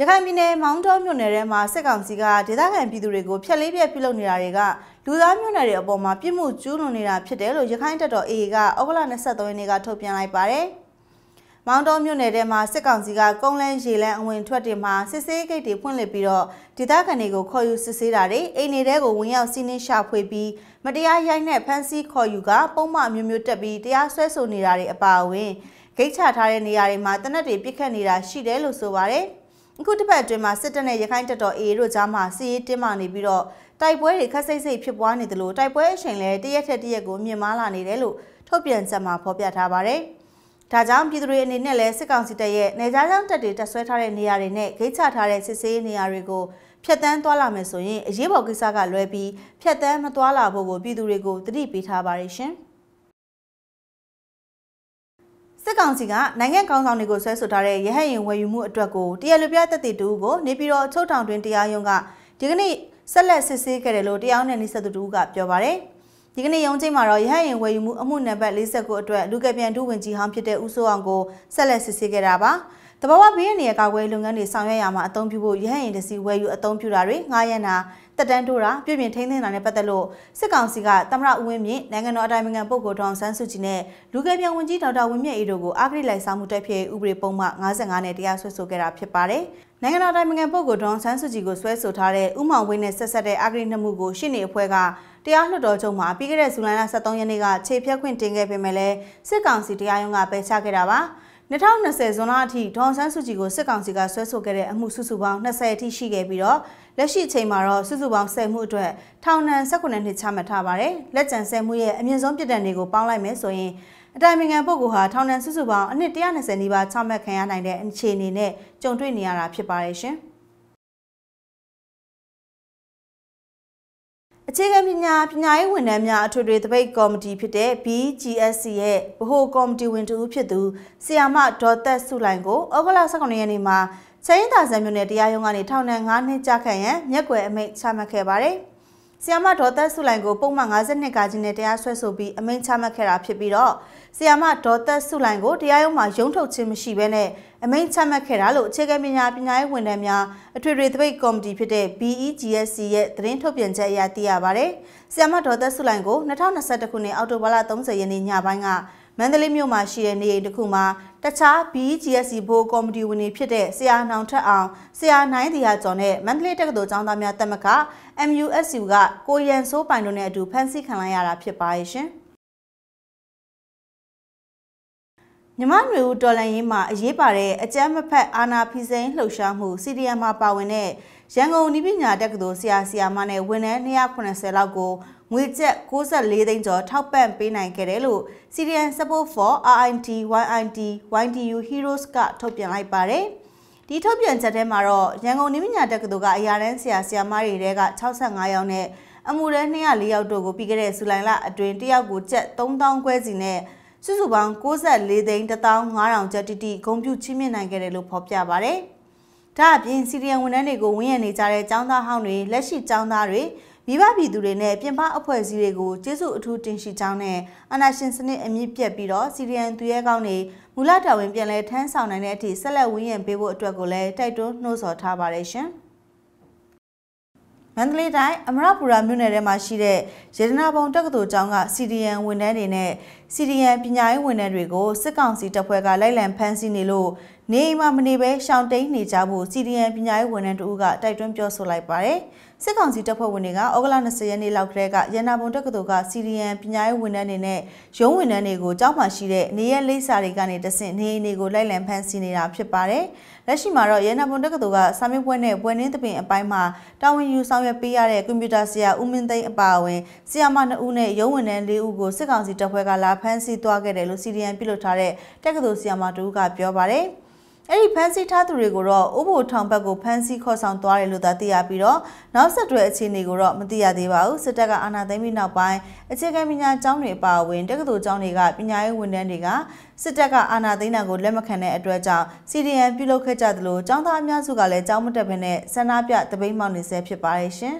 ရခိုင်ပြည်နယ်မောင်းတောမြို့နယ်ထဲမှာစစ်ကောင်စီကဒေသခံပြည်သူတွေကိုဖျက်လေးပြက်ပြုလုပ်နေတာတွေကလူသားမျိုးနွယ်တွေအပေါ်မှာပြစ်မှုကျူးလွန်နေတာဖြစ်တယ်လို့ရခိုင်တပ်တော် AA ကဩဂလ23ရက်နေ့ကထုတ်ပြန်လိုက်ပါတယ်။မောင်းတောမြို့နယ်ထဲမှာစစ်ကောင်စီကကုန်းလန်းရေလန်းအဝင်ထွက်တွေမှာစစ်ဆေးဂိတ်တွေဖွင့်လှစ်ပြီးတော့ဒေသခံတွေကိုခေါ်ယူစစ်ဆေးတာတွေအိမ်တွေကိုဝင်ရောက်စီးနင်းရှာဖွေပြီးမတရားရိုက်နှက်ဖမ်းဆီးခေါ်ယူကပုံမှန်မျိုးမျိုးတက်ပြီးတရားစွဲဆိုနေတာတွေအပါအဝင်ဂိတ်ချထားတဲ့နေရာတွေမှာတနက်တွေပြစ်ခတ်နေတာရှိတယ်လို့ဆိုပါတယ်။အခုတစ်ပတ်အတွင်းမှာစစ်တပ်နဲ့ရခိုင်တပ်တော် AA တို့ကြားမှာစီးရေးတင်းမာနေပြီးတော့တိုက်ပွဲတွေခက်စိတ်စိတ်ဖြစ်ပွားနေတယ်လို့တိုက်ပွဲအချိန်လဲတရက်ထက်တရက်ကိုမြင့်မားလာနေတယ်လို့ထုတ်ပြန်ချက်မှာဖော်ပြထားပါတယ်။ဒါကြောင့်ပြည်သူတွေအနေနဲ့လဲစစ်ကောင်စီတပ်ရဲ့နေကြားကြောင်တပ်တွေတပ်ဆွဲထားတဲ့နေရာတွေနဲ့ဂိတ်ချထားတဲ့စစ်ဆေးနေရာတွေကိုဖြတ်တန်းသွားလာမယ်ဆိုရင်အရေးပေါ်ကိစ္စကလွဲပြီးဖြတ်တန်းမသွားလာဖို့ကိုပြည်သူတွေကိုတတိပေးထားပါတယ်ရှင်။စစ်ကောင်စီကနိုင်ငံကောင်းဆောင်တွေကိုဆွဲဆိုထားတဲ့ရဟတ်ရင်ဝယ်ယူမှုအတွက်ကိုတရားလူပြတက်တီတူကိုနေပြည်တော်အချုပ်ထောင်တွင်တရားရုံးကဒီကနေ့ဆက်လက်စစ်ဆေးခဲ့တယ်လို့တရားနယ်နေဆက်သူတူကပြောပါရယ်ဒီကနေ့ရုံးချိန်မှာတော့ရဟတ်ရင်ဝယ်ယူမှုအမှုနံပါတ်49အတွက်လူကပြန်ဒုဝန်ကြီးဟောင်းဖြစ်တဲ့ဦးစိုးအောင်ကိုဆက်လက်စစ်ဆေးခဲ့တာပါတဘာဝဘေးရနေရကာကွယ်လုပ်ငန်းတွေဆောင်ရွက်ရမှာအသုံးပြုဖို့ရဟတ်ရင်တစီဝယ်ယူအသုံးပြုတာတွေငားရန်တာတက်တန်းထိုးတာပြည်ပြင်ထိန်းသိမ်းတာနဲ့ပတ်သက်လို့စစ်ကောင်စီကသမရဦးဝင်းမြင့်နိုင်ငံတော်အတိုင်ပင်ခံပုဂ္ဂိုလ်ဒေါအောင်ဆန်းစုကြည်နဲ့လူကယ်ပြန်ဝန်ကြီးဒေါက်တာဝင်းမြင့်အေးတို့ကိုအဂတိလိုက်စားမှုတိုက်ဖျက်ဥပဒေပုံမှ55နဲ့တရားစွဲဆိုခဲ့တာဖြစ်ပါတယ်။နိုင်ငံတော်အတိုင်ပင်ခံပုဂ္ဂိုလ်ဒေါအောင်ဆန်းစုကြည်ကိုဆွဲဆိုထားတဲ့ဥမောင်ဝင်းနဲ့ဆက်ဆက်တဲ့အဂတိနှမှုကိုရှင်းနေအဖွဲ့ကတရားလွှတ်တော်ချုပ်မှာပြီးခဲ့တဲ့ဇူလိုင်လ23ရက်နေ့ကခြေဖြတ်ခွင့်တင်ခဲ့ပေမဲ့စစ်ကောင်စီတရားရုံးကပယ်ချခဲ့တာပါ။2020ဇွန်လအထိဒေါ်ဆန်းစုကြည်ကိုစစ်ကောင်စီကဆွဲဆိုခဲ့တဲ့အမှုစုစုပေါင်း20အထိရှိခဲ့ပြီးတော့လက်ရှိအချိန်မှာတော့စုစုပေါင်း10မှုအတွက်ထောင်ဒဏ်18နှစ်ချမှတ်ထားပါတယ်။လက်ကျန်10မှုရဲ့အမြင့်ဆုံးပြစ်ဒဏ်တွေကိုပေါင်းလိုက်မယ်ဆိုရင်အတိုင်ပင်ခံပုဂ္ဂိုလ်ဟာထောင်ဒဏ်စုစုပေါင်းအနှစ်120နီးပါးချမှတ်ခံရနိုင်တဲ့အခြေအနေနဲ့ကြုံတွေ့နေရတာ ဖြစ်ပါတယ်ရှင်။အခြေခံပညာပညာရေးဝန်ထမ်းများအထွေထွေသပိတ်ကော်မတီဖြစ်တဲ့ BGSC ရဲ့ဗဟိုကော်မတီဝင်တူဖြစ်သူဆီယာမဒေါ်သက်စုလိုင်ကိုဩဂုတ်လ19ရက်နေ့မှာချင်းသာဇံမြို့နယ်တရားရုံးကနေထောင်ဒဏ်9နှစ်ကြာခံရန်မျက်ကွယ်အမိန့်ချမှတ်ခဲ့ပါတယ်။ဆီယမဒေါ်သက်စုလိုင်ကိုပုံမှန်52ကာကြီးနဲ့တရားစွဲဆိုပြီးအမိန့်ချမှတ်ခဲ့တာဖြစ်ပြီးတော့ဆီယမဒေါ်သက်စုလိုင်ကိုတရားရုံးမှာရုံးထုတ်ခြင်းမရှိဘဲနဲ့အမိန့်ချမှတ်ခဲ့တာလို့အခြေခံပညာပညာရေးဝန်ထမ်းများအထွေထွေသပိတ်ကော်မတီဖြစ်တဲ့ BEGSC ရဲ့သတင်းထုတ်ပြန်ချက်အရသိရပါဗျ။ဆီယမဒေါ်သက်စုလိုင်ကို2021ခုနှစ်အောက်တိုဘာလ30ရက်နေ့ညပိုင်းကမန္တလေးမြို့မှာရှိတဲ့နေအိမ်တစ်ခုမှာတခြား BGSC ဘိုးကော်မတီဝင်တွေဖြစ်တဲ့ဆရာနှောင်ထက်အောင်ဆရာနိုင်တရားကျော်နဲ့မန္တလေးတက္ကသိုလ်ကျောင်းသားများတက်မက MUSU ကကိုရန်စိုးပိုင်တို့နဲ့အတူဖမ်းဆီးခံလိုက်ရတာဖြစ်ပါရဲ့ရှင်မြမနွေဦးတော်လန်ရေးမှာအရေးပါတဲ့အကြမ်းမဖက်အာဏာဖိစိန်လှုပ်ရှားမှု CDM မှာပါဝင်တဲ့ရန်ကုန်ဤပညာတက္ကသိုလ်ဆရာဆရာမနဲ့ဝန်ထမ်း290လောက်ကိုငွေကျပ်64သိန်းကျော်ထောက်ပံ့ပေးနိုင်ခဲ့တယ်လို့ Syrian Support for RIT YIT YDU Heroes ကထုတ်ပြန်လိုက်ပါတယ်။ဒီထုတ်ပြန်ချက်ထဲမှာတော့ရန်ကုန်ဤပညာတက္ကသိုလ်ကအရာတန်းဆရာဆရာမတွေထဲက65ယောက်နဲ့အမှုရဲ204ယောက်တို့ကိုပြီးခဲ့တဲ့ဇူလိုင်လအတွင်းတယောက်ကိုကျပ်3000ကျွဲစီနဲ့စုစုပေါင်း64သိန်း1500ကျပ်တိတိဂုဏ်ပြုချီးမြှင့်နိုင်ခဲ့တယ်လို့ဖော်ပြပါဗျာ။။ဒါအပြင်စီရီယံဝန်ထမ်းတွေကိုဝန်ရံနေကြတဲ့ចောင်းသားဟောင်းတွေလက်ရှိចောင်းသားတွေမိဘပြည်သူတွေနဲ့ပြင်ပအဖွဲ့အစည်းတွေကိုကျေးဇူးအထူးတင်ရှိကြောင်းနဲ့အာဏာရှင်စနစ်အမြင့်ပြတ်ပြီးတော့စီရီယံသူရဲကောင်းတွေမူလတာဝန်ပြန်လည်ထမ်းဆောင်နိုင်တဲ့အထိဆက်လက်ဝန်ရံပေးဖို့အတွက်ကိုလည်းတိုက်တွန်းနှိုးဆော်ထားပါတယ်ရှင်။မန္တလေးတိုင်းအမရပူရာမြို့နယ်ထဲမှာရှိတဲ့ရေဒနာဘုံတက္ကသိုလ်ကျောင်းက CDN ဝန်ထမ်းတွေနဲ့ CDN ပညာရေးဝန်ထမ်းတွေကိုစစ်ကောင်စီတပ်ဖွဲ့ကလိုက်လံဖမ်းဆီးနေလို့နေအိမ်မှာမနေဘဲရှောင်တိန်နေကြဖို့ CDN ပညာရေးဝန်ထမ်းတို့ကတိုက်တွန်းပြောဆိုလိုက်ပါတယ်။စစ်ကောင်စီတပ်ဖွဲ့ဝင်တွေကဩဂလ20ရက်နေ့လောက်ကတည်းကရန်နာဘုံတက္ကသိုလ်ကစီရီယန်ပညာရေးဝန်ထမ်းတွေနဲ့ရုံးဝန်ထမ်းတွေကိုကြောက်မှရှိတဲ့နေရက်လိပ်စာတွေကနေတဆင့်နေအိမ်တွေကိုလိုက်လံဖမ်းဆီးနေတာဖြစ်ပါတယ်။လက်ရှိမှာတော့ရန်နာဘုံတက္ကသိုလ်ကစာမေးပွဲနဲ့ပွဲနှင်းသဘင်အပိုင်းမှာတာဝန်ယူဆောင်ရွက်ပေးရတဲ့ကွန်ပျူတာဆရာဦးမင်းသိန်းအပါအဝင်ဆရာမ2ဦးနဲ့ရုံးဝန်ထမ်း4ဦးကိုစစ်ကောင်စီတပ်ဖွဲ့ကလာဖမ်းဆီးသွားခဲ့တယ်လို့စီရီယန်ပြုလုပ်ထားတဲ့တက္ကသိုလ်ဆရာမ2ဦးကပြောပါတယ်။အဲ့ဒီဖမ်းဆီးထားသူတွေကိုတော့ဥပိုလ်ထောင်ဘက်ကိုဖမ်းဆီးခေါ်ဆောင်သွားတယ်လို့သာသိရပြီးတော့နောက်ဆက်တွဲအခြေအနေကိုတော့မသိရသေးပါဘူးစစ်တပ်ကအာဏာသိမ်းပြီးနောက်ပိုင်းအခြေခံပညာကျောင်းတွေအပါအဝင်တက္ကသိုလ်ကျောင်းတွေကပညာရေးဝန်ထမ်းတွေကစစ်တပ်ကအာဏာသိမ်းတာကိုလက်မခံတဲ့အတွက်ကြောင့် CDN ပြုလုပ်ခဲ့ကြသလိုကျောင်းသားအများစုကလည်းကျောင်းမတက်ဘဲနဲ့ဆန္ဒပြတပိတ်မှောက်နေဆဲဖြစ်ပါတယ်ရှင်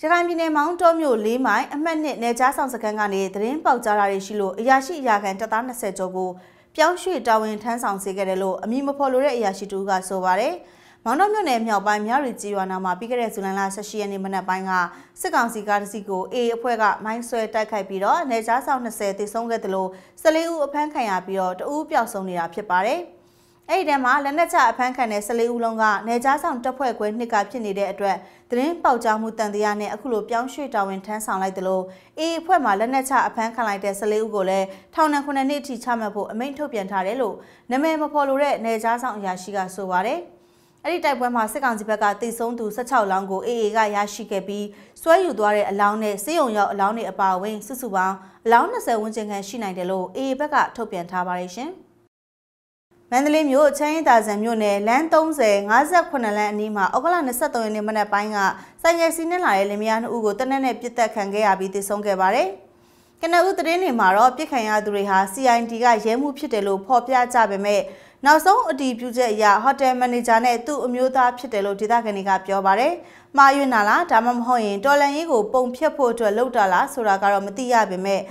ရခိုင်ပြည်နယ်မောင်းတောမြို့၄မိုင်အမှတ်နှစ်နယ်ကြားဆောင်စခန်းကနေသတင်းပေါက်ကြားတာတွေရှိလို့အရာရှိအရာခံတပ်သား20ကျော်ကိုပြောင်းရွှေ့တာဝန်ထမ်းဆောင်စေခဲ့တယ်လို့အမည်မဖော်လိုတဲ့အရာရှိတူကဆိုပါတယ်။မောင်နှမြို့နယ်မြောက်ပိုင်းမြရီကြီးရွာနာမှာပြီးခဲ့တဲ့ဇူလိုင်လ16ရက်နေ့မနက်ပိုင်းကစစ်ကောင်စီကားတစ်စီးကိုအေအဖွဲ့ကမိုင်းဆွဲတိုက်ခိုက်ပြီးတော့နေကြားဆောင်20တေဆုံးခဲ့တယ်လို့14ဦးအဖမ်းခံရပြီးတော့တအူးပျောက်ဆုံးနေတာဖြစ်ပါတယ်။အဲ့ဒီတည်းမှာလက်နက်ချအဖမ်းခံတဲ့14ဦးလုံးကနေကြားဆောင်တပ်ဖွဲ့ခွဲနှစ်ကဖြစ်နေတဲ့အတွက်သတင်းပေါက်ကြားမှုတန်တရားနဲ့အခုလိုပြောင်းရွှေ့တာဝန်ထမ်းဆောင်လိုက်တယ်လို့အေးအဖွဲ့မှလက်နက်ချအဖမ်းခံလိုက်တဲ့14ဦးကိုလည်းထောင်ဒဏ်9နှစ်အထိချမှတ်ဖို့အမိန့်ထုတ်ပြန်ထားတယ်လို့နာမည်မဖော်လိုတဲ့နေကြားဆောင်အရာရှိကဆိုပါတယ်။အဲ့ဒီတိုက်ပွဲမှာစစ်ကောင်စီဘက်ကတိုက်ဆုံးသူ16လောင်းကိုအေအေကရရှိခဲ့ပြီးစွဲယူသွားတဲ့အလောင်းနဲ့စေယုံရောက်အလောင်းတွေအပါအဝင်စုစုပေါင်းအလောင်း20ဝန်းကျင်ခန့်ရှိနိုင်တယ်လို့အေအေဘက်ကထုတ်ပြန်ထားပါတယ်ရှင်။မန္တလေးမြို့ချမ်းရင်သာဇံမြို့နယ်လမ်း30 58လမ်းအနီးမှာဩဂလ23ရက်နေ့မနက်ပိုင်းကဆိုင်ကယ်စီးနှင်လာတဲ့လင်မယားနှစ်ဦးကိုတနက်နဲ့ပြစ်တက်ခံခဲ့ရပြီးသေဆုံးခဲ့ပါတယ်။ကနဦးသတင်းတွေမှာတော့ပြစ်ခံရသူတွေဟာ CID ကရဲမှုဖြစ်တယ်လို့ဖော်ပြကြပေမဲ့နောက်ဆုံးအတည်ပြုချက်အရဟိုတယ်မန်နေဂျာနဲ့သူ့အမျိုးသားဖြစ်တယ်လို့ဒေသခံတွေကပြောပါတယ်။မှားယွင်းတာလားဒါမှမဟုတ်ရင်တော်လန်ရေးကိုပုံဖြတ်ဖို့အတွက်လှုပ်တာလားဆိုတာကတော့မသိရပေမဲ့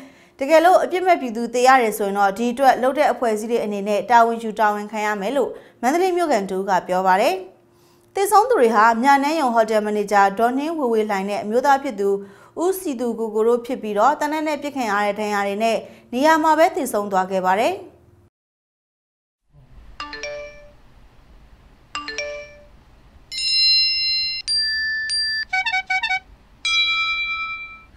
တကယ်လို့အပြစ်မဲ့ပြည်သူတေရတယ်ဆိုရင်တော့ဒီအတွက်လှုပ်တဲ့အဖွဲ့အစည်းတွေအနေနဲ့တာဝန်ယူတာဝန်ခံရမယ်လို့မန္တလေးမြို့ကန်တူကပြောပါတယ်။တေဆုံးသူတွေဟာမြနန်းယုံဟိုတယ်မန်နေဂျာဒေါ်နှင်းဝေဝေလှိုင်နဲ့အမျိုးသားဖြစ်သူဦးစီသူကိုကိုတို့ဖြစ်ပြီးတော့တနက်နေ့ပြစ်ခင်ရတဲ့ဒဏ်ရာတွေနဲ့နေရာမှာပဲတည်ဆုံသွားခဲ့ပါတယ်။